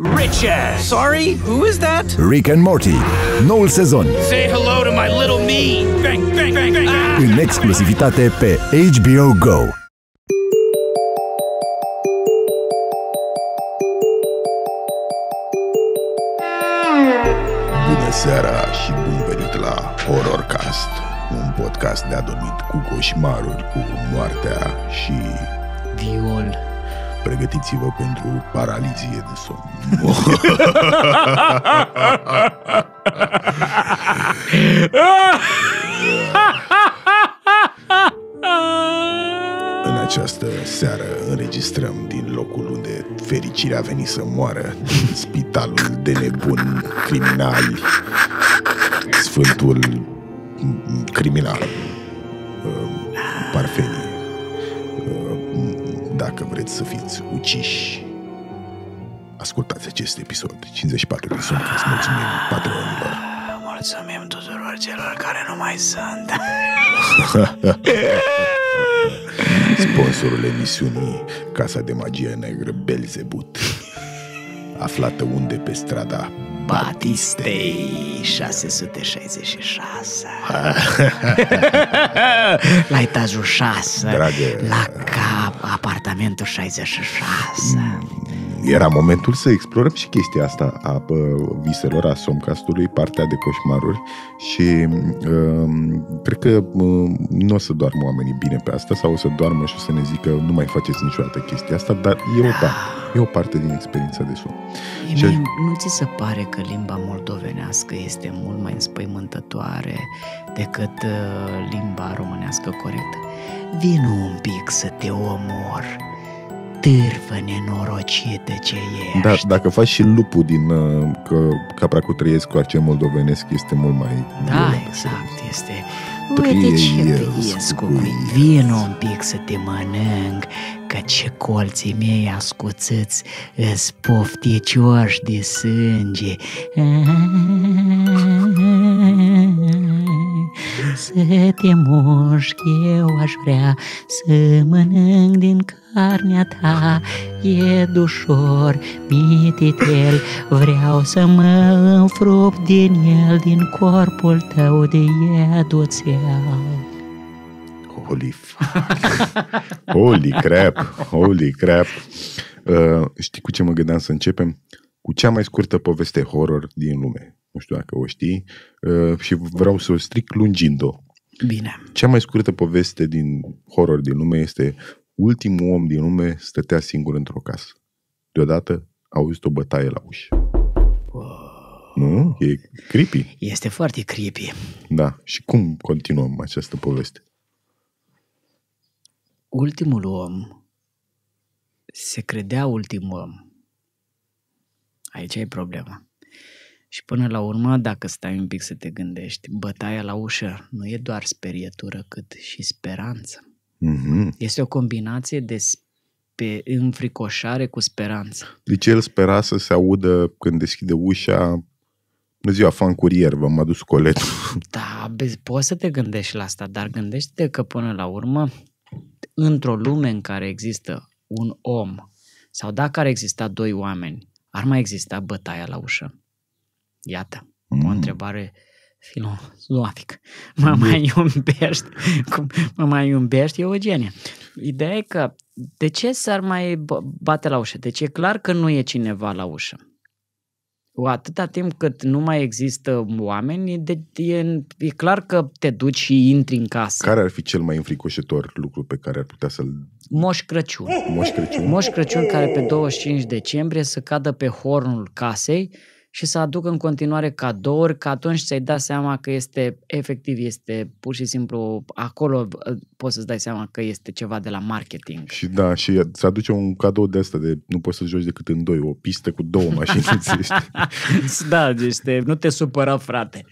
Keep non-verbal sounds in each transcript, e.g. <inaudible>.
Richard! Sorry, who is that? Rick and Morty, noul sezon. Say hello to my little me! Bang, bang, bang, bang! Ah! În exclusivitate pe HBO Go. Bună seara și bun venit la Horrorcast, un podcast de adormit cu coșmaruri, cu moartea și... Viol pregătiți-vă pentru paralizie de somn. <laughs> în această seară înregistrăm din locul unde fericirea a venit să moară, din spitalul de nebuni criminali, Sfântul criminal, Parfenii dacă vreți să fiți uciși. Ascultați acest episod 54 din Somnus. Mulțumim patronilor. Mulțumim tuturor celor care nu mai sunt. <laughs> Sponsorul emisiunii, Casa de Magie Negră Belzebut, aflată unde pe strada Batistei 666 <laughs> La etajul 6 Dragă La ca apartamento 66 szasa. era momentul să explorăm și chestia asta a viselor, a somcastului, partea de coșmaruri și uh, cred că uh, nu o să doarmă oamenii bine pe asta sau o să doarmă și o să ne zică nu mai faceți niciodată chestia asta, dar e o, da, e o parte din experiența de somn. și... Nu ți se pare că limba moldovenească este mult mai înspăimântătoare decât uh, limba românească corectă? Vino un pic să te omor târfă nenorocită ce ești. Da, dacă faci și lupul din uh, că capra cu trăiesc cu arce moldovenesc, este mult mai... Da, exact, așa. este... Uite ce trăiesc uh, cu vino un pic să te mănânc, ce colții mei ascuțâți îs pofticioși de sânge. Să te mușc, eu aș vrea să mănânc din carnea ta, e dușor, mititel, vreau să mă înfrup din el, din corpul tău de ieduțel holif. holy crap, holy crap. Uh, știi cu ce mă gândeam să începem? Cu cea mai scurtă poveste horror din lume. Nu știu dacă o știi. Uh, și vreau să o stric lungind-o. Bine. Cea mai scurtă poveste din horror din lume este ultimul om din lume stătea singur într-o casă. Deodată a auzit o bătaie la ușă. Nu? E creepy. Este foarte creepy. Da. Și cum continuăm această poveste? ultimul om se credea ultimul om. Aici e problema. Și până la urmă, dacă stai un pic să te gândești, bătaia la ușă nu e doar sperietură, cât și speranță. Mm-hmm. Este o combinație de spe- înfricoșare cu speranță. Deci el spera să se audă când deschide ușa nu ziua, fan curier, v-am adus coletul. Da, poți să te gândești la asta, dar gândește-te că până la urmă într-o lume în care există un om sau dacă ar exista doi oameni, ar mai exista bătaia la ușă? Iată, mm. o întrebare filozofică. Mă mm. mai iubești? mă mai iubești, Eugenie? Ideea e că de ce s-ar mai bate la ușă? Deci e clar că nu e cineva la ușă atâta timp cât nu mai există oameni, de, e, e clar că te duci și intri în casă. Care ar fi cel mai înfricoșător lucru pe care ar putea să-l... Moș Crăciun. Moș Crăciun. Moș Crăciun care pe 25 decembrie să cadă pe hornul casei și să aducă în continuare cadouri, că atunci ți-ai dat seama că este, efectiv, este pur și simplu, acolo uh, poți să-ți dai seama că este ceva de la marketing. Și da, și să aduce un cadou de asta, de nu poți să joci decât în doi, o pistă cu două <laughs> mașini, <laughs> Da, este, nu te supăra, frate.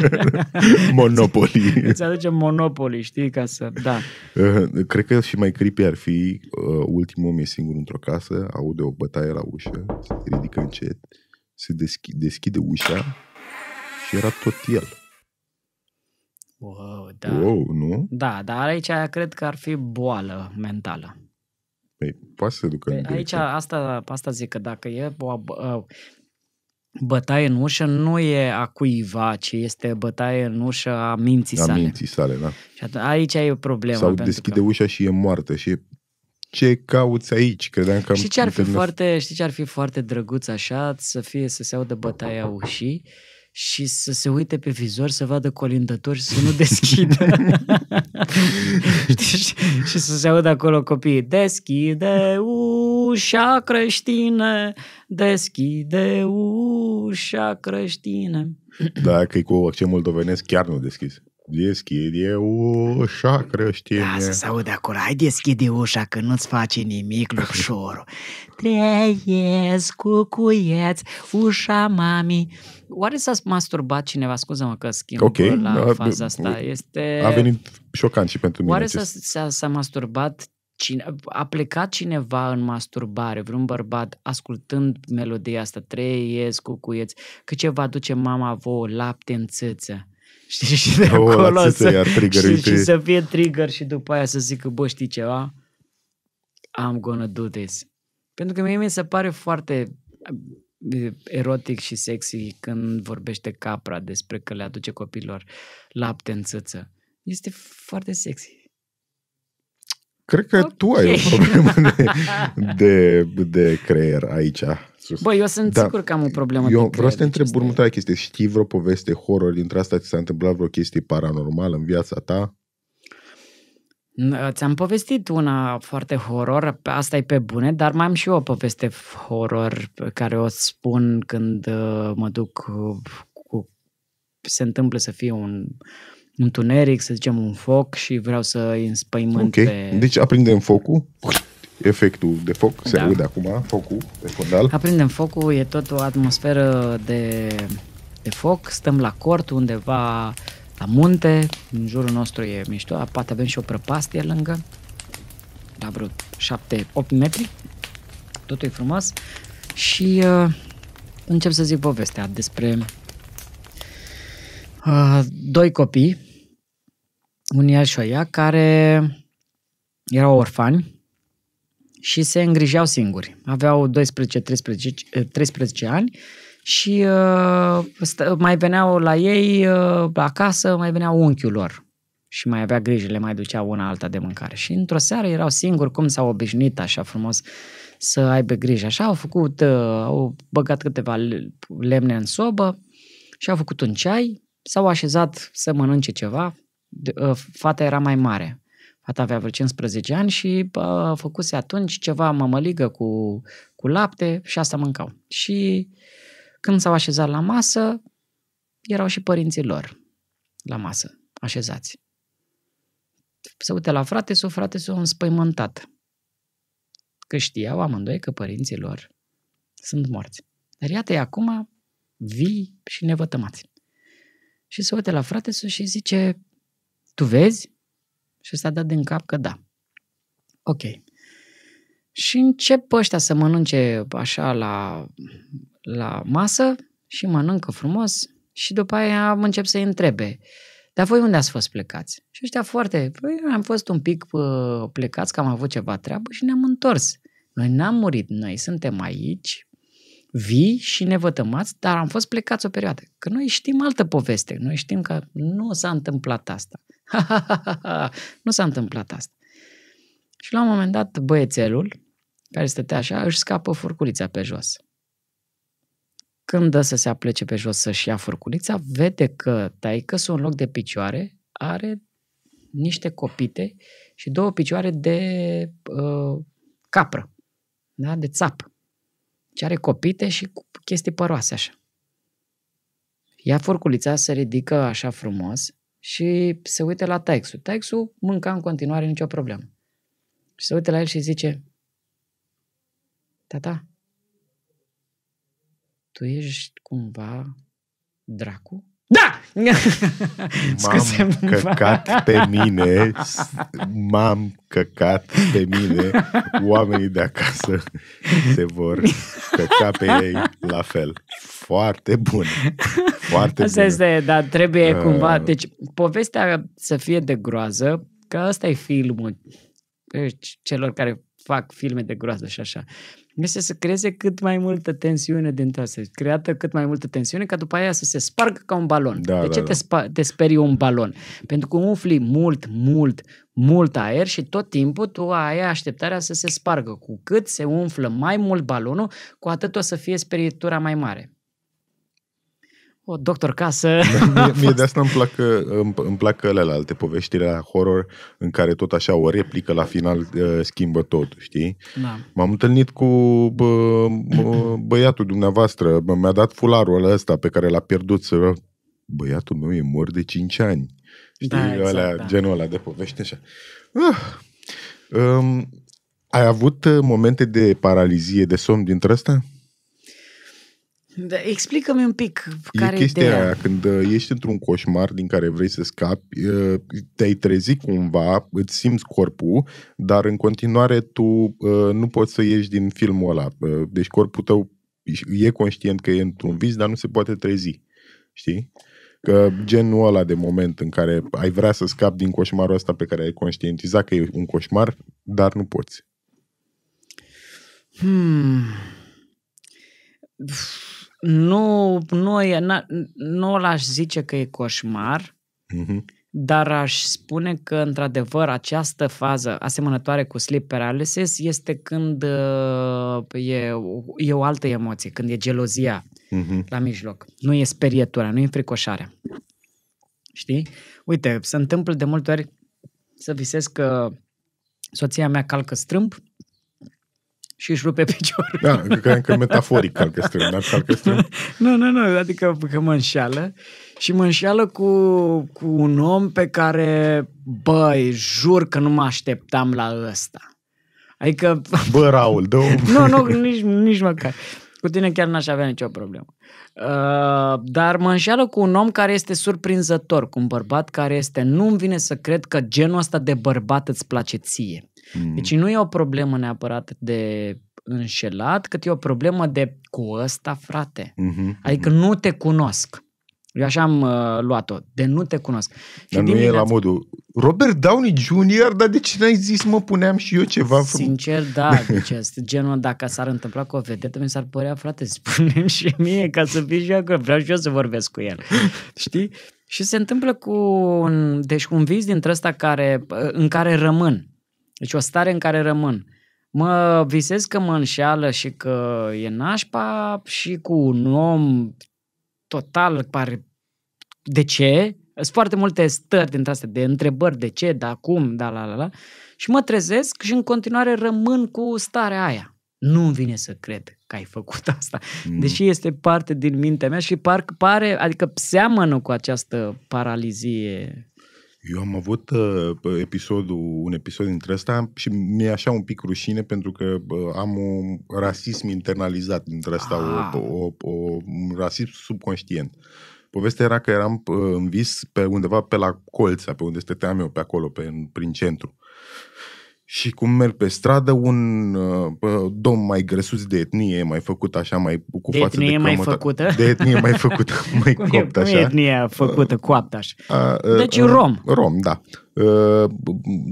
<laughs> Monopoly. Îți aduce Monopoly, știi, ca să, da. Uh, cred că și mai creepy ar fi uh, ultimul om e singur într-o casă, aude o bătaie la ușă, se ridică încet se deschi- deschide ușa și era tot el. Wow, da. Wow, nu? Da, dar aici cred că ar fi boală mentală. Păi, poate să ducă păi, în Aici asta, asta zic că dacă e o uh, bătaie în ușă, nu e a cuiva, ci este bătaie în ușă a minții a sale. A minții sale, da. Și atunci, aici e problema. Sau deschide că... ușa și e moartă și e ce cauți aici? Credeam că știi, ce ar fi foarte, știi ce ar fi foarte drăguț așa? Să fie să se audă bătaia ușii și să se uite pe vizor, să vadă colindători și să nu <laughs> deschidă. <laughs> Știi? Și, și să se audă acolo copiii, deschide ușa creștine, deschide ușa creștine. Da, că e cu accent moldovenesc, chiar nu deschis. Deschide ușa, creștine. Da, să se aude acolo. Hai deschide ușa, că nu-ți face nimic, lupșorul. <laughs> Trăiesc cu cuieți, ușa mami. Oare s-a masturbat cineva? Scuză-mă că schimb okay, la a, da, faza asta. Da. Este... A venit șocant și pentru mine. Oare acest... s-a, s-a masturbat cine, a plecat cineva în masturbare, vreun bărbat, ascultând melodia asta, trei cu cuieți, că ce vă aduce mama vouă, lapte în țâță. Știi, și de o, <laughs> acolo să, să, iar și să fie trigger și după aia să că, bă, știi ceva? I'm gonna do this. Pentru că mie mi se pare foarte uh, erotic și sexy când vorbește capra despre că le aduce copilor lapte în țâță. Este foarte sexy. Cred că okay. tu ai o problemă de, <laughs> de, de creier aici știu. Bă, eu sunt da. sigur că am o problemă eu de creier. Vreau să te întreb următoarea chestie. Știi vreo poveste horror dintre asta? Ți s-a întâmplat vreo chestie paranormală în viața ta? Uh, ți-am povestit una foarte horror, asta e pe bune, dar mai am și eu o poveste horror pe care o spun când uh, mă duc uh, cu... se întâmplă să fie un întuneric, să zicem un foc și vreau să îi înspăimânt okay. pe... Deci aprindem focul efectul de foc, se da. aude acum, focul pe fundal. Aprindem focul, e tot o atmosferă de, de foc, stăm la cort undeva la munte, în jurul nostru e mișto, poate avem și o prăpastie lângă, la vreo 7-8 metri, totul e frumos și uh, încep să zic povestea despre uh, doi copii, un el și o ea, care erau orfani, și se îngrijeau singuri. Aveau 12-13 eh, ani și uh, stă, mai veneau la ei uh, eh, casă, mai veneau unchiul lor și mai avea grijă, le mai ducea una alta de mâncare. Și într-o seară erau singuri, cum s-au obișnuit așa frumos să aibă grijă. Așa au făcut, uh, au băgat câteva lemne în sobă și au făcut un ceai, s-au așezat să mănânce ceva. De, uh, fata era mai mare Tata avea vreo 15 ani și bă, făcuse atunci ceva mămăligă cu, cu lapte și asta mâncau. Și când s-au așezat la masă, erau și părinții lor la masă, așezați. Se uite la frate sau frate s au înspăimântat. Că știau amândoi că părinții lor sunt morți. Dar iată-i acum vii și nevătămați. Și se uite la frate și zice, tu vezi? Și s-a dat din cap că da. Ok. Și încep ăștia să mănânce așa la, la masă și mănâncă frumos și după aia încep să-i întrebe. Dar voi unde ați fost plecați? Și ăștia foarte, păi, am fost un pic plecați că am avut ceva treabă și ne-am întors. Noi n-am murit, noi suntem aici vii și ne vătămați, dar am fost plecați o perioadă. Că noi știm altă poveste, noi știm că nu s-a întâmplat asta. <laughs> nu s-a întâmplat asta. Și la un moment dat, băiețelul, care stătea așa, își scapă furculița pe jos. Când dă să se aplece pe jos să-și ia furculița, vede că taică în loc de picioare are niște copite și două picioare de uh, capră, da? de țapă ce are copite și cu chestii păroase așa. Ia furculița, se ridică așa frumos și se uite la Taixu. Taixu mânca în continuare nicio problemă. Și se uite la el și zice, Tata, tu ești cumva dracu? <laughs> M-am căcat pe mine, m-am căcat pe mine, oamenii de acasă se vor căca pe ei la fel. Foarte bun. Foarte Asta bun. este, dar trebuie uh... cumva, deci povestea să fie de groază, că ăsta e filmul deci, celor care fac filme de groază și așa. Este să creeze cât mai multă tensiune din toate, creată cât mai multă tensiune ca după aia să se spargă ca un balon. Da, de da, ce da. Te, da. spa- te sperii un balon? Pentru că umfli mult, mult, mult aer și tot timpul tu ai așteptarea să se spargă. Cu cât se umflă mai mult balonul, cu atât o să fie sperietura mai mare o doctor casă. <laughs> Da, mie, mie de asta îmi plac, îmi, îmi plac alte poveștile la horror în care tot așa o replică la final schimbă tot, știi? Da. M-am întâlnit cu bă, bă, băiatul dumneavoastră, mi-a dat fularul ăsta pe care l-a pierdut să băiatul meu e mor de 5 ani. Da, știi, da, exact, alea, da. genul ăla de povești așa. Ah. Um, ai avut uh, momente de paralizie, de somn dintre ăsta? Da, explică-mi un pic care e chestia ideea. aia, când uh, ești într-un coșmar din care vrei să scapi, uh, te-ai trezit cumva, îți simți corpul, dar în continuare tu uh, nu poți să ieși din filmul ăla. Deci corpul tău e conștient că e într-un vis, dar nu se poate trezi. Știi? Că genul ăla de moment în care ai vrea să scapi din coșmarul ăsta pe care ai conștientizat că e un coșmar, dar nu poți. Hmm. Nu, nu, e, na, nu l-aș zice că e coșmar, uh-huh. dar aș spune că, într-adevăr, această fază asemănătoare cu sleep paralysis este când uh, e, e o altă emoție, când e gelozia uh-huh. la mijloc. Nu e sperietura, nu e fricoșarea. Știi? Uite, se întâmplă de multe ori să visez că soția mea calcă strâmb și își rupe <laughs> piciorul. Da, cred că metaforic calcă dar calcă <laughs> Nu, nu, nu, adică că mă înșeală și mă înșeală cu, cu un om pe care, băi, jur că nu mă așteptam la ăsta. Adică... <laughs> Bă, Raul, dă Nu, nu, nici, nici măcar. Cu tine chiar n-aș avea nicio problemă. Uh, dar mă înșeală cu un om care este surprinzător, cu un bărbat care este... Nu-mi vine să cred că genul ăsta de bărbat îți place ție. Deci mm. Deci nu e o problemă neapărat de înșelat, cât e o problemă de cu ăsta, frate. Mm-hmm. Adică mm-hmm. nu te cunosc. Eu așa am uh, luat-o, de nu te cunosc. Dar și nu e la modul, Robert Downey Jr., dar de ce n-ai zis, mă, puneam și eu ceva? Sincer, da, <laughs> deci este genul, dacă s-ar întâmpla cu o vedetă, mi s-ar părea, frate, <laughs> spune și mie, ca să fii și eu, că vreau și eu să vorbesc cu el, știi? Și se întâmplă cu un, deci un vis dintre ăsta care, uh, în care rămân. Deci o stare în care rămân. Mă visez că mă înșeală și că e nașpa și cu un om total pare... De ce? Sunt foarte multe stări dintre astea de întrebări, de ce, da, cum, da, la, la, la. Și mă trezesc și în continuare rămân cu starea aia. nu vine să cred că ai făcut asta. Mm. Deși este parte din mintea mea și parcă pare, adică seamănă cu această paralizie eu am avut uh, episodul, un episod dintre ăsta și mi-e așa un pic rușine pentru că uh, am un rasism internalizat dintre ăsta, ah. o, o, o, un rasism subconștient. Povestea era că eram uh, în vis pe undeva pe la Colța, pe unde stăteam eu, pe acolo, pe, prin centru și cum merg pe stradă, un uh, domn mai grăsuț de etnie, mai făcut așa, mai cu de față de mai făcută. De etnie mai făcută, <laughs> mai cum copt e, așa. Cum e etnie făcută, coaptă așa. Uh, uh, deci uh, rom. Rom, da. Uh, Ă,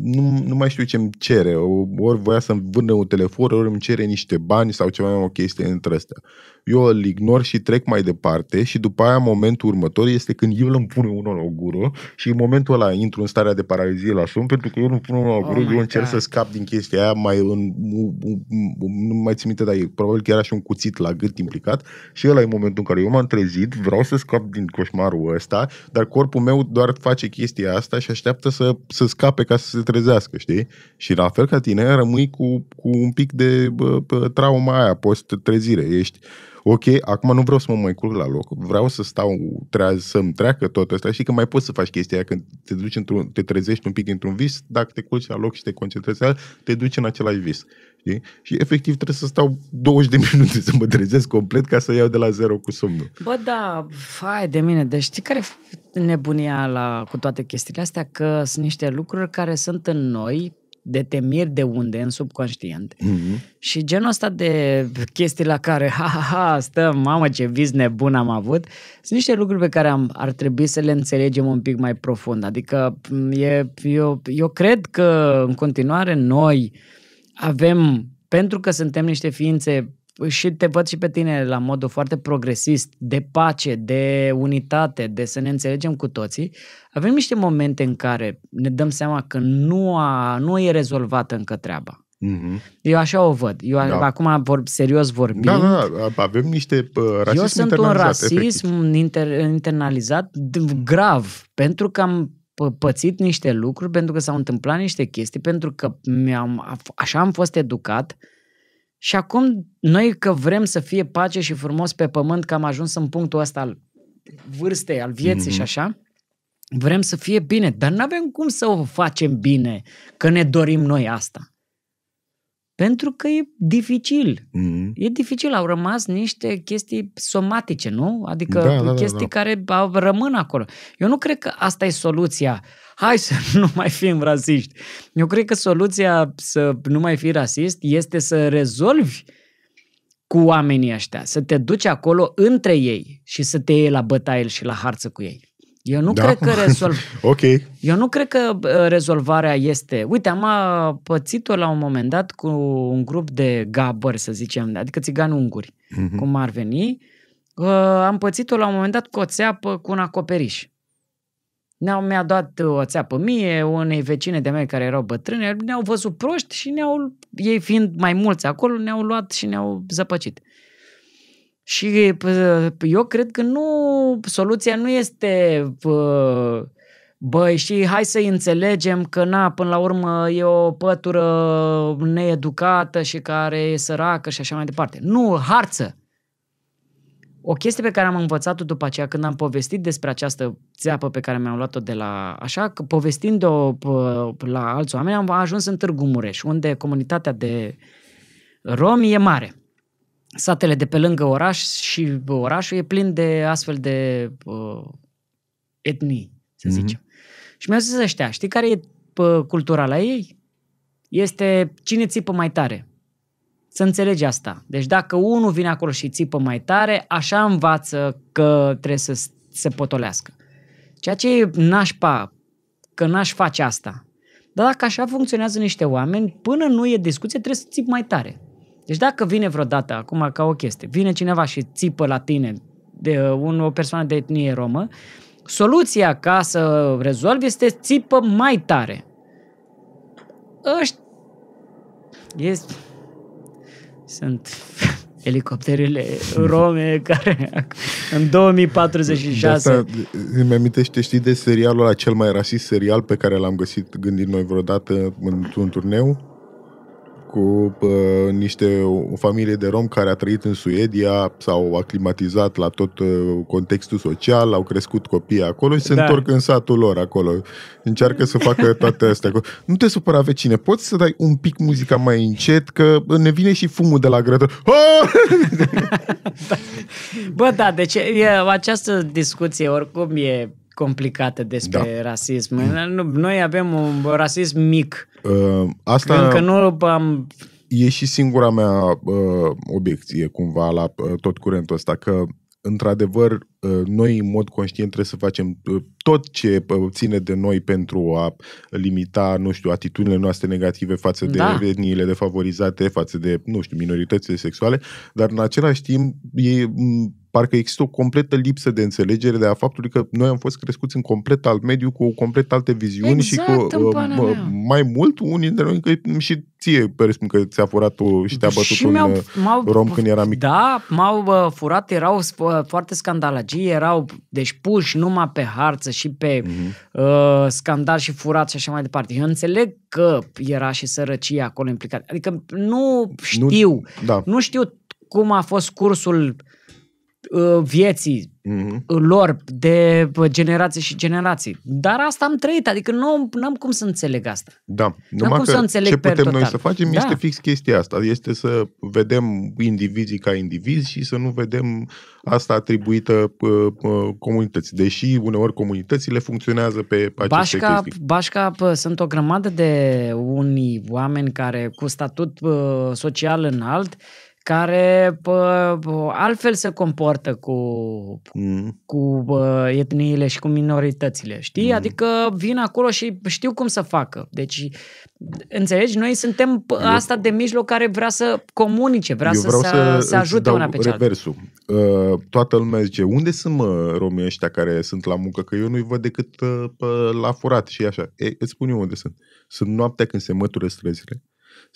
nu, nu mai știu ce îmi cere. Ori voia să-mi vândă un telefon, ori îmi cere niște bani sau ceva mai o chestie între astea. Eu îl ignor și trec mai departe și după aia momentul următor este când eu îmi pune unul în gură și în momentul ăla intru în starea de paralizie la sun pentru că eu nu pun unul în oh gură, oh eu încerc God. să scap din chestia aia mai în, nu mai țin minte, dar e, probabil că era și un cuțit la gât implicat și ăla e momentul în care eu m-am trezit, vreau să scap din coșmarul ăsta, dar corpul meu doar face chestia asta și așteaptă să să scape ca să se trezească, știi? Și la fel ca tine, rămâi cu, cu un pic de bă, trauma aia post-trezire. Ești, ok, acum nu vreau să mă mai culc la loc, vreau să stau, tre- să-mi treacă tot ăsta. și că mai poți să faci chestia aia când te, duci într-un, te trezești un pic într-un vis, dacă te culci la loc și te concentrezi, te duci în același vis. Știi? Și efectiv trebuie să stau 20 de minute să mă trezesc complet ca să iau de la zero cu somnul. Bă, da, fai de mine. Deci știi care nebunia la, cu toate chestiile astea? Că sunt niște lucruri care sunt în noi, de te de unde, în subconștient. Mm-hmm. Și genul ăsta de chestii la care, ha, ha, ha, stă, mamă ce vis nebun am avut, sunt niște lucruri pe care am, ar trebui să le înțelegem un pic mai profund. Adică e, eu, eu cred că în continuare noi, uh, avem, pentru că suntem niște ființe și te văd și pe tine la modul foarte progresist, de pace, de unitate, de să ne înțelegem cu toții, avem niște momente în care ne dăm seama că nu, a, nu e rezolvată încă treaba. Mm-hmm. Eu așa o văd. Eu da. acum vor, serios vorbim. Da, da, da, avem niște uh, rasism Eu sunt un rasism efectiv. inter, internalizat grav, pentru că am pățit niște lucruri, pentru că s-au întâmplat niște chestii, pentru că mi-am, așa am fost educat și acum noi că vrem să fie pace și frumos pe pământ, că am ajuns în punctul ăsta al vârstei, al vieții mm-hmm. și așa, vrem să fie bine, dar nu avem cum să o facem bine, că ne dorim noi asta. Pentru că e dificil. Mm-hmm. E dificil. Au rămas niște chestii somatice, nu? Adică da, da, da chestii da, da. care au, rămân acolo. Eu nu cred că asta e soluția. Hai să <laughs> nu mai fim rasiști. Eu cred că soluția să nu mai fii rasist este să rezolvi cu oamenii ăștia, să te duci acolo între ei și să te iei la bătaie și la harță cu ei. Eu nu da? cred că rezolv... <laughs> ok. Eu nu cred că rezolvarea este. Uite, am pățit-o la un moment dat cu un grup de gabări, să zicem, adică țigani unguri, mm-hmm. cum ar veni. Uh, am pățit-o la un moment dat cu o țeapă cu un acoperiș. Ne-au, mi-a dat o țeapă mie, unei vecine de mei care erau bătrâne, ne-au văzut proști și ne-au, ei fiind mai mulți acolo, ne-au luat și ne-au zăpăcit. Și eu cred că nu, soluția nu este băi și hai să înțelegem că na, până la urmă e o pătură needucată și care e săracă și așa mai departe. Nu, harță! O chestie pe care am învățat-o după aceea când am povestit despre această țeapă pe care mi-am luat-o de la așa, că povestind-o la alți oameni am ajuns în Târgu Mureș, unde comunitatea de romi e mare satele de pe lângă oraș și orașul e plin de astfel de uh, etnii, să mm-hmm. zicem. Și mi-au zis ăștia, știi care e cultura la ei? Este cine țipă mai tare. Să înțelegi asta. Deci dacă unul vine acolo și țipă mai tare, așa învață că trebuie să se potolească. Ceea ce e nașpa, că n-aș face asta. Dar dacă așa funcționează niște oameni, până nu e discuție, trebuie să țip mai tare. Deci dacă vine vreodată, acum ca o chestie, vine cineva și țipă la tine de uh, un, o persoană de etnie romă, soluția ca să rezolvi este țipă mai tare. Ăști... este... sunt <laughs> elicopterele rome care <laughs> în 2046... De asta îmi amintește, știi, de serialul acel cel mai rasist serial pe care l-am găsit gândit noi vreodată într-un turneu? cu uh, niște o familie de rom care a trăit în Suedia, s-au aclimatizat la tot uh, contextul social, au crescut copii acolo și se da. întorc în satul lor acolo. Încearcă să facă <laughs> toate astea. Nu te supăra, vecine, poți să dai un pic muzica mai încet, că ne vine și fumul de la grădă. Oh! <laughs> Bă, da, deci e, această discuție oricum e complicată despre da. rasism. Mm. Noi avem un rasism mic. Uh, asta Încă nu am... E și singura mea uh, obiecție cumva la uh, tot curentul ăsta, că într-adevăr, uh, noi în mod conștient trebuie să facem uh, tot ce uh, ține de noi pentru a limita, nu știu, atitudinile noastre negative față de da. etniile defavorizate, față de, nu știu, minoritățile sexuale, dar în același timp e parcă există o completă lipsă de înțelegere de a faptului că noi am fost crescuți în complet alt mediu, cu complet alte viziuni exact, și cu uh, mai mult unii dintre noi, că și ție, spun că ți-a furat o, și te-a bătut și un uh, m-au, rom când era mic. Da, m-au uh, furat, erau uh, foarte scandalagii, erau deci puși numai pe harță și pe mm-hmm. uh, scandal și furat și așa mai departe. Eu înțeleg că era și sărăcia acolo implicată. Adică nu știu, nu, da. nu știu cum a fost cursul uh, Uh, vieții mm-hmm. lor de uh, generații și generații. Dar asta am trăit, adică nu am cum să înțeleg asta. Da, numai cum să înțeleg ce putem noi să facem da. este fix chestia asta, este să vedem indivizii ca indivizi și să nu vedem asta atribuită comunității, deși uneori comunitățile funcționează pe aceste Bașca, chestii. Bașca pă, sunt o grămadă de unii oameni care cu statut social înalt care pă, altfel se comportă cu, mm. cu pă, etniile și cu minoritățile, știi? Mm. Adică vin acolo și știu cum să facă. Deci, înțelegi? Noi suntem eu, asta de mijloc care vrea să comunice, vrea să, să, să, să ajute una pe cealaltă. reversul. Uh, toată lumea zice, unde sunt mă, romii ăștia care sunt la muncă? Că eu nu-i văd decât uh, la furat și așa. E, îți spun eu unde sunt. Sunt noaptea când se mătură străzile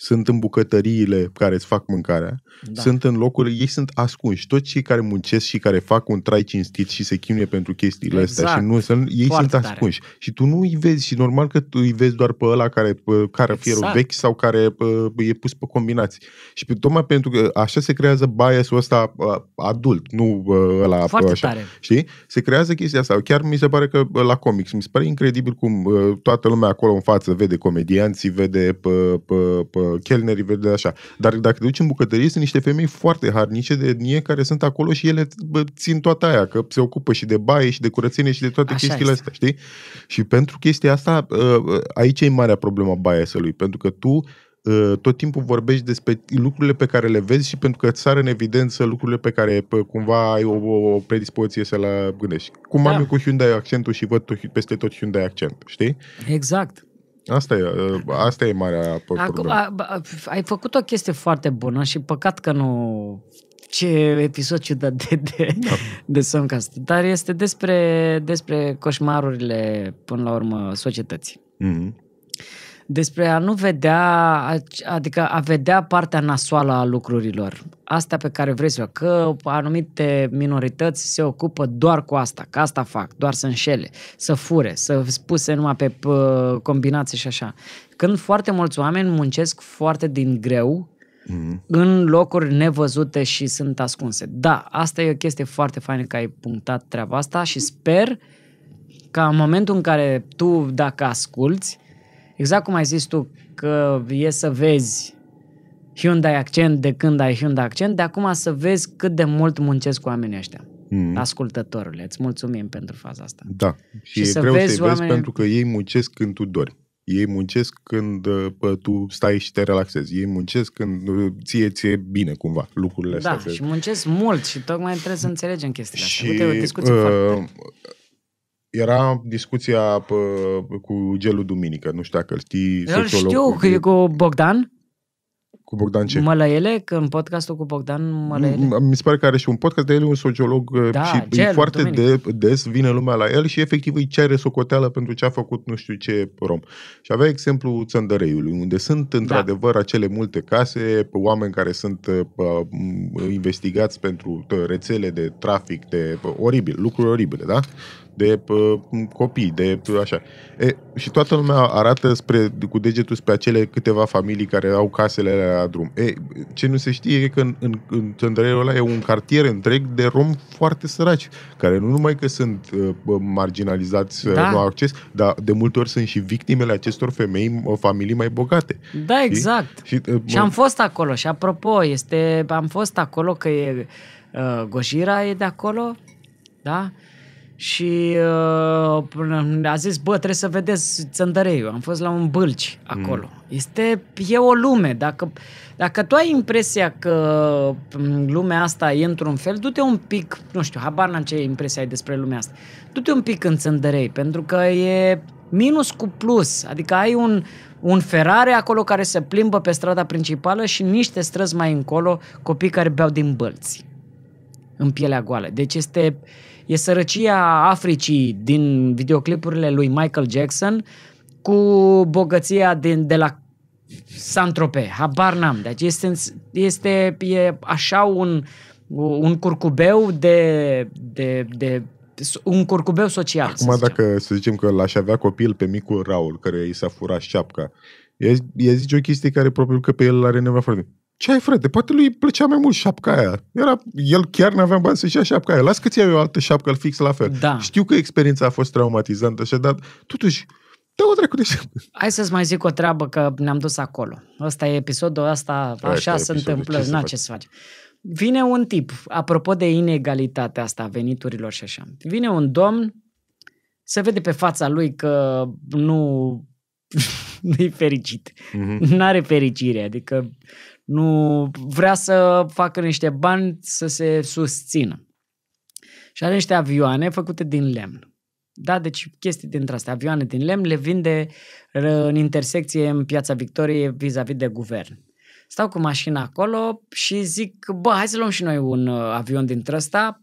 sunt în bucătăriile care îți fac mâncarea, da. sunt în locuri, ei sunt ascunși. Toți cei care muncesc și care fac un trai cinstit și se chinuie pentru chestiile exact. astea și exact. nu ei Foarte sunt ascunși. Tare. Și tu nu îi vezi și normal că tu îi vezi doar pe ăla care care exact. fierul vechi sau care uh, e pus pe combinații. Și pe, tocmai pentru că așa se creează biasul ăsta adult, nu ăla Foarte așa. Tare. Știi? Se creează chestia asta. Chiar mi se pare că la comics, mi se pare incredibil cum toată lumea acolo în față vede comedianții, vede pe, pe, pe chelnerii verde așa. Dar dacă te duci în bucătărie, sunt niște femei foarte harnice de etnie care sunt acolo și ele bă, țin toată aia, că se ocupă și de baie și de curățenie și de toate așa chestiile este. astea, știi? Și pentru chestia asta, ă, aici e marea problema biasului, pentru că tu ă, tot timpul vorbești despre lucrurile pe care le vezi și pentru că îți sar în evidență lucrurile pe care pe, cumva ai o, o predispoziție să le gândești. Cum da. am eu cu Hyundai accentul și văd tot, peste tot Hyundai accent, știi? Exact. Asta e, ă, asta e marea problemă. Acum, a, ai făcut o chestie foarte bună și păcat că nu ce episod ciudat de, de, da. de Somcast. Dar este despre, despre coșmarurile, până la urmă, societății. Mm-hmm despre a nu vedea, adică a vedea partea nasoală a lucrurilor. Asta pe care vrei să o, că anumite minorități se ocupă doar cu asta, că asta fac, doar să înșele, să fure, să spuse numai pe combinații și așa. Când foarte mulți oameni muncesc foarte din greu, Mm-hmm. în locuri nevăzute și sunt ascunse. Da, asta e o chestie foarte faină că ai punctat treaba asta și sper ca în momentul în care tu, dacă asculți, Exact cum ai zis tu că e să vezi Hyundai Accent de când ai Hyundai Accent, de acum să vezi cât de mult muncesc oamenii ăștia. Mm. Ascultătorule, îți mulțumim pentru faza asta. Da, și, și e să greu vezi să-i oamenii... vezi pentru că ei muncesc când tu dormi. Ei muncesc când uh, pă, tu stai și te relaxezi. Ei muncesc când uh, ție ți-e bine cumva lucrurile da, astea. Da, și muncesc mult și tocmai trebuie să înțelegem chestia asta. Și, Uite, o discuție uh, foarte era discuția pe, cu Gelu duminică, nu știu dacă îl știi. Eu știu, cu Bogdan cu Bogdan ce? Mălăele, că în podcastul cu Bogdan Mălăele. Mi se pare că are și un podcast, de el e un sociolog uh, da, și cel, e foarte de, des vine lumea la el și efectiv îi cere socoteală pentru ce a făcut nu știu ce rom. Și avea exemplu Țăndăreiului, unde sunt da. într-adevăr da. acele multe case, oameni care sunt uh, uh investigați pentru uh, rețele de trafic, de uh, oribil, lucruri oribile, da? de pă, copii, de pă, așa. E, și toată lumea arată spre, cu degetul spre acele câteva familii care au casele alea drum. E, ce nu se știe e că în, în, în ăla e un cartier întreg de rom foarte săraci, care nu numai că sunt uh, marginalizați, uh, da. nu au acces, dar de multe ori sunt și victimele acestor femei, familii mai bogate. Da, știi? exact. Și, uh, și am fost acolo. Și apropo, este, am fost acolo că e uh, Gojira e de acolo, da? și uh, a zis, bă, trebuie să vedeți țăndăreiul. Am fost la un bâlci acolo. Mm. Este, e o lume. Dacă, dacă tu ai impresia că mm, lumea asta e într-un fel, du-te un pic, nu știu, habar n-am ce impresie ai despre lumea asta. Du-te un pic în Țăndărei, pentru că e minus cu plus. Adică ai un, un Ferrari acolo care se plimbă pe strada principală și niște străzi mai încolo copii care beau din bălți în pielea goală. Deci este E sărăcia Africii din videoclipurile lui Michael Jackson cu bogăția din, de la Santrope, habar n-am. Deci este, este e așa un, un curcubeu de, de, de un curcubeu social. Acum, să dacă să zicem că l-aș avea copil pe micul Raul, care i s-a furat șapca, e, ea zice o chestie care probabil că pe el are nevoie foarte ce ai, frate? Poate lui plăcea mai mult șapca aia. Era, el chiar nu avea bani să-și ia șapca aia. Las că-ți ai o altă șapcă, fix la fel. Da. Știu că experiența a fost traumatizantă așa, dar totuși, dă o dracu de Hai să-ți mai zic o treabă, că ne-am dus acolo. Ăsta e episodul ăsta, așa se întâmplă, ce n ce să faci. Vine un tip, apropo de inegalitatea asta a veniturilor și așa. Vine un domn, se vede pe fața lui că nu <laughs> nu-i fericit. Mm-hmm. N-are fericire, adică nu vrea să facă niște bani să se susțină. Și are niște avioane făcute din lemn. Da, deci chestii dintre astea, avioane din lemn, le vinde uh, în intersecție în Piața Victoriei vis-a-vis de guvern. Stau cu mașina acolo și zic, bă, hai să luăm și noi un uh, avion dintre ăsta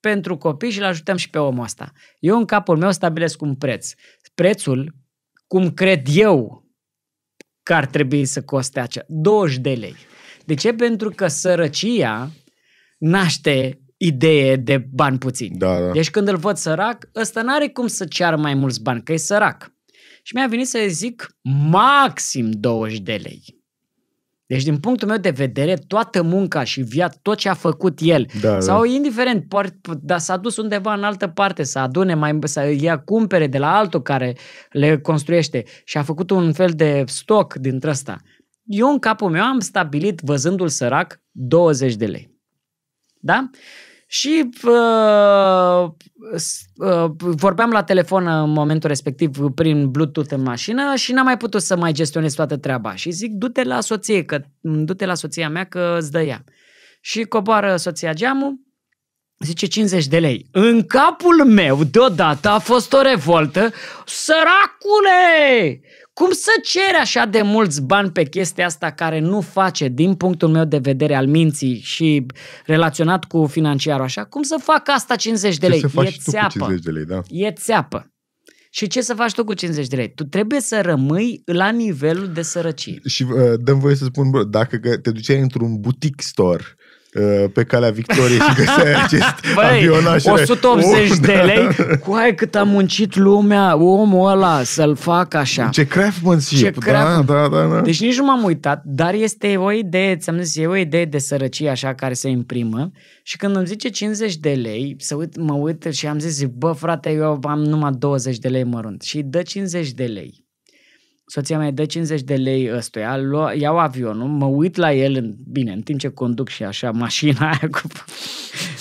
pentru copii și le ajutăm și pe omul ăsta. Eu în capul meu stabilesc un preț. Prețul, cum cred eu că ar trebui să coste acea 20 de lei. De ce? Pentru că sărăcia naște idee de bani puțini. Da, da. Deci când îl văd sărac, ăsta n-are cum să ceară mai mulți bani, că e sărac. Și mi-a venit să zic maxim 20 de lei. Deci, din punctul meu de vedere, toată munca și viața, tot ce a făcut el, da, da. sau da. indiferent, dar s-a dus undeva în altă parte să adune, mai, să ia cumpere de la altul care le construiește și a făcut un fel de stoc dintre ăsta. Eu în capul meu am stabilit, văzându-l sărac, 20 de lei. Da? Și uh, uh, vorbeam la telefon în momentul respectiv prin Bluetooth în mașină și n-am mai putut să mai gestionez toată treaba. Și zic, du-te la soție, că du-te la soția mea că îți dă ea. Și coboară soția geamul, zice 50 de lei. În capul meu deodată a fost o revoltă, săracule! Cum să ceri așa de mulți bani pe chestia asta care nu face, din punctul meu de vedere al minții și relaționat cu financiarul așa, cum să fac asta 50 de lei? Ce să faci e tu țeapă. Cu 50 de lei, da. E țeapă. Și ce să faci tu cu 50 de lei? Tu trebuie să rămâi la nivelul de sărăcie. Și uh, dăm voie să spun, bro, dacă te duceai într-un boutique store Uh, pe calea victoriei și găseai <laughs> acest Băi, așa. <laughs> 180 de da. lei? cu Coai cât a muncit lumea, omul ăla, să-l fac așa. Ce craftsmanship, Ce da, da, da, da. Deci nici nu m-am uitat, dar este o idee, ți-am zis, e o idee de sărăcie așa care se imprimă și când îmi zice 50 de lei, să uit, mă uit și am zis, bă frate, eu am numai 20 de lei mărunt și dă 50 de lei soția mea dă 50 de lei ăstuia, lua, iau avionul, mă uit la el, în, bine, în timp ce conduc și așa mașina <laughs> aia cu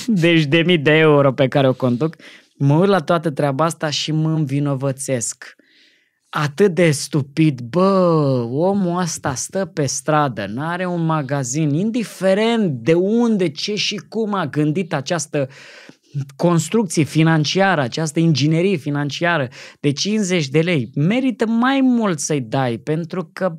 deci de mii de euro pe care o conduc, mă uit la toată treaba asta și mă învinovățesc. Atât de stupid, bă, omul ăsta stă pe stradă, nu are un magazin, indiferent de unde, ce și cum a gândit această uh, construcție financiară, această inginerie financiară de 50 de lei, merită mai mult să-i dai, pentru că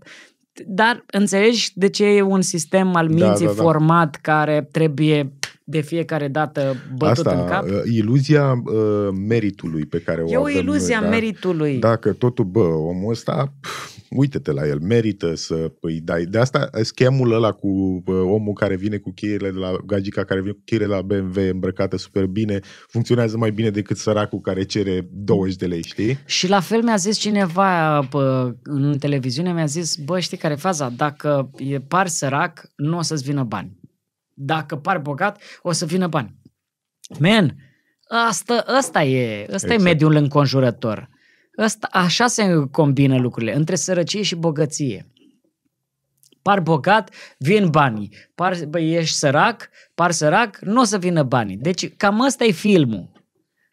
dar înțelegi de ce e un sistem al da, minții da, da, da. format care trebuie de fiecare dată bătut Asta, în cap? Uh, iluzia uh, meritului pe care o avem. E o iluzie a da? meritului. Dacă totul, bă, omul ăsta, pf, uite-te la el, merită să îi dai. De asta uh, schemul ăla cu uh, omul care vine cu cheile de la gagica, care vine cu cheile la BMW îmbrăcată super bine, funcționează mai bine decât săracul care cere 20 de lei, știi? Și la fel mi-a zis cineva pă, în televiziune, mi-a zis, bă, știi care faza? Dacă e par sărac, nu o să-ți vină bani dacă par bogat, o să vină bani. Man, asta, asta e, asta exact. e mediul înconjurător. Asta, așa se combină lucrurile, între sărăcie și bogăție. Par bogat, vin banii. Par, bă, ești sărac, par sărac, nu o să vină banii. Deci cam asta e filmul.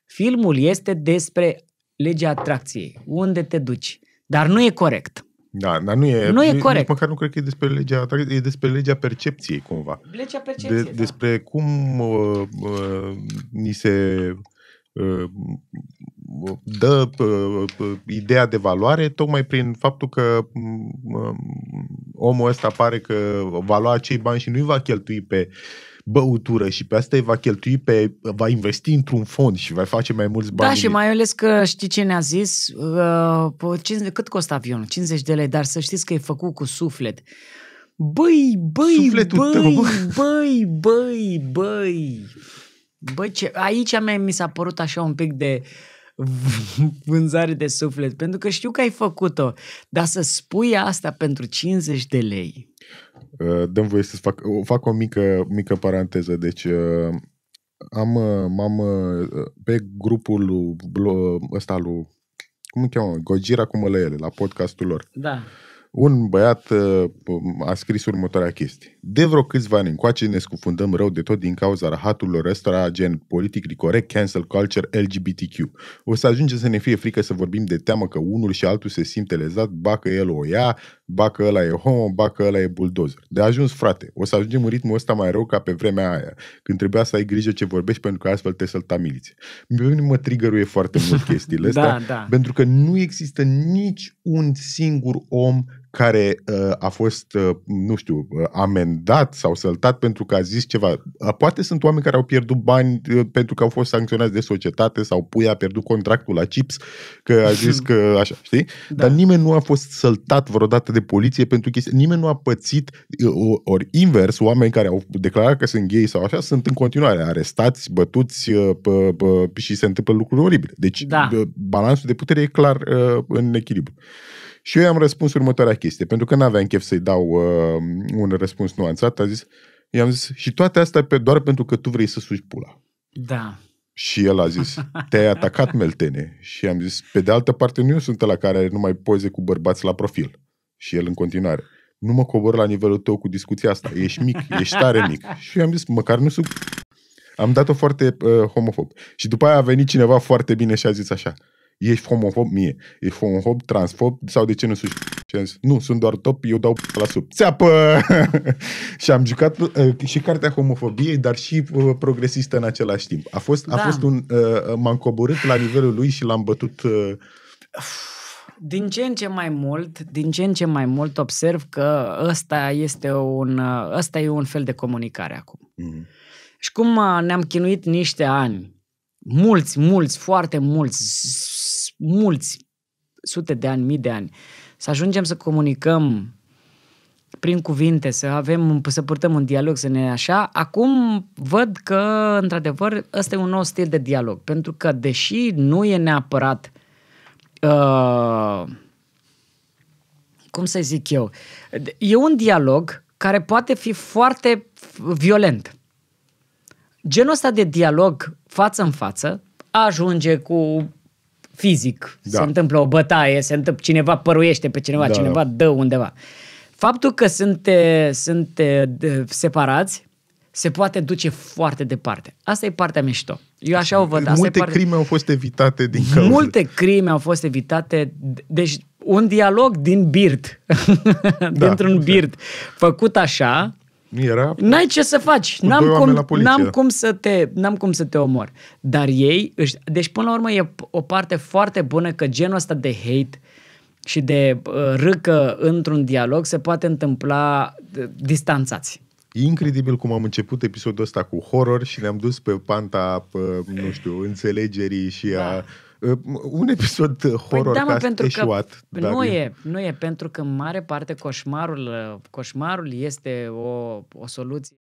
Filmul este despre legea atracției, unde te duci. Dar nu e corect. Da, dar nu e, nu e corect. Nici măcar nu cred că e despre legea e despre legea percepției cumva. Legea percepției, De, da. Despre cum uh, uh, ni se uh, dă uh, uh ideea de valoare tocmai prin faptul că mm, uh, omul ăsta pare că va lua acei bani și nu-i va cheltui pe uh, băutură și pe asta îi va cheltui pe, va investi într-un fond și va face mai mulți bani. Da, și mai ales că știi ce ne-a zis? Uh, uh, cât costă avionul? 50 de lei, dar să știți că e făcut cu suflet. Băi, băi, Sufletul băi, tău. băi, băi, băi. băi, ce... Aici mea mi s-a părut așa un pic de <laughs> vânzare de suflet, pentru că știu că ai făcut-o, dar să spui asta pentru 50 de lei. Uh, dăm voie să fac, fac o mică, mică paranteză. Deci, uh, am, uh, m-am, pe grupul ăsta lui, cum îl cheamă, Gojira cu mălăiele, la podcastul lor. Da. Un băiat a scris următoarea chestie. De vreo câțiva ani încoace ne scufundăm rău de tot din cauza rahaturilor ăstora gen politic corect, cancel culture, LGBTQ. O să ajungem să ne fie frică să vorbim de teamă că unul și altul se simte lezat, ba că el o ia, ba că ăla e homo, ba că ăla e bulldozer. De ajuns, frate, o să ajungem în ritmul ăsta mai rău ca pe vremea aia, când trebuia să ai grijă ce vorbești pentru că astfel te sălta miliție. Pe mine mă trigăruie foarte mult <laughs> chestiile astea, da, da. pentru că nu există nici un singur om care uh, a fost, uh, nu știu, uh, amendat sau săltat pentru că a zis ceva. Poate sunt oameni care au pierdut bani uh, pentru că au fost sancționați de societate sau pui a pierdut contractul la chips că a zis că <laughs> așa, știi? Da. Dar nimeni nu a fost săltat vreodată de poliție pentru că Nimeni nu a pățit, uh, ori invers, oameni care au declarat că sunt gay sau așa, sunt în continuare arestați, bătuți uh, pă, pă, și se întâmplă lucruri oribile. Deci da. Uh, balansul de putere e clar uh, în echilibru. Și eu i-am răspuns următoarea chestie, pentru că n-aveam chef să-i dau uh, un răspuns nuanțat, a zis, i-am zis, și toate astea pe, doar pentru că tu vrei să sugi pula. Da. Și el a zis, te-ai atacat, Meltene. Și am zis, pe de altă parte, nu eu sunt la care are numai poze cu bărbați la profil. Și el în continuare, nu mă cobor la nivelul tău cu discuția asta, ești mic, ești tare mic. Și i-am zis, măcar nu sunt... Am dat-o foarte uh, homofob. Și după aia a venit cineva foarte bine și a zis așa, ești homofob mie, ești homofob, transfob sau de ce nu sunt nu, sunt doar top, eu dau la sub. Țeapă! <laughs> și am jucat uh, și cartea homofobiei, dar și uh, progresistă în același timp. A fost, da. a fost un... Uh, m-am coborât la nivelul lui și l-am bătut... Uh... Din ce în ce mai mult, din ce în ce mai mult observ că ăsta este un, uh, ăsta e un fel de comunicare acum. Mm-hmm. Și cum uh, ne-am chinuit niște ani, mulți, mulți, foarte mulți, mulți, sute de ani, mii de ani, să ajungem să comunicăm prin cuvinte, să avem, să purtăm un dialog, să ne așa. Acum văd că, într-adevăr, ăsta e un nou stil de dialog, pentru că, deși nu e neapărat uh, cum să zic eu, e un dialog care poate fi foarte violent. Genul ăsta de dialog față în față ajunge cu fizic. Da. Se întâmplă o bătaie, se întâmplă, cineva păruiește pe cineva, da, cineva da. dă undeva. Faptul că sunt, sunt separați se poate duce foarte departe. Asta e partea mișto. Eu așa o văd. Asta multe parte... crime au fost evitate din cauza. Multe crime au fost evitate. Deci un dialog din birt. <laughs> Da, Dintr-un exact. birt. Făcut așa, era... N-ai ce să faci. N-am cum, n-am, cum să te, n-am cum să te omor. Dar ei... Își, deci, până la urmă, e o parte foarte bună că genul ăsta de hate și de uh, râcă într-un dialog se poate întâmpla uh, distanțați. E incredibil cum am început episodul ăsta cu horror și ne-am dus pe panta, pe, uh, nu știu, înțelegerii și a da. Uh, un episod păi horror păi, da, mă, pentru eșuat. Că nu, e. e, nu e, pentru că în mare parte coșmarul, uh, coșmarul este o, o soluție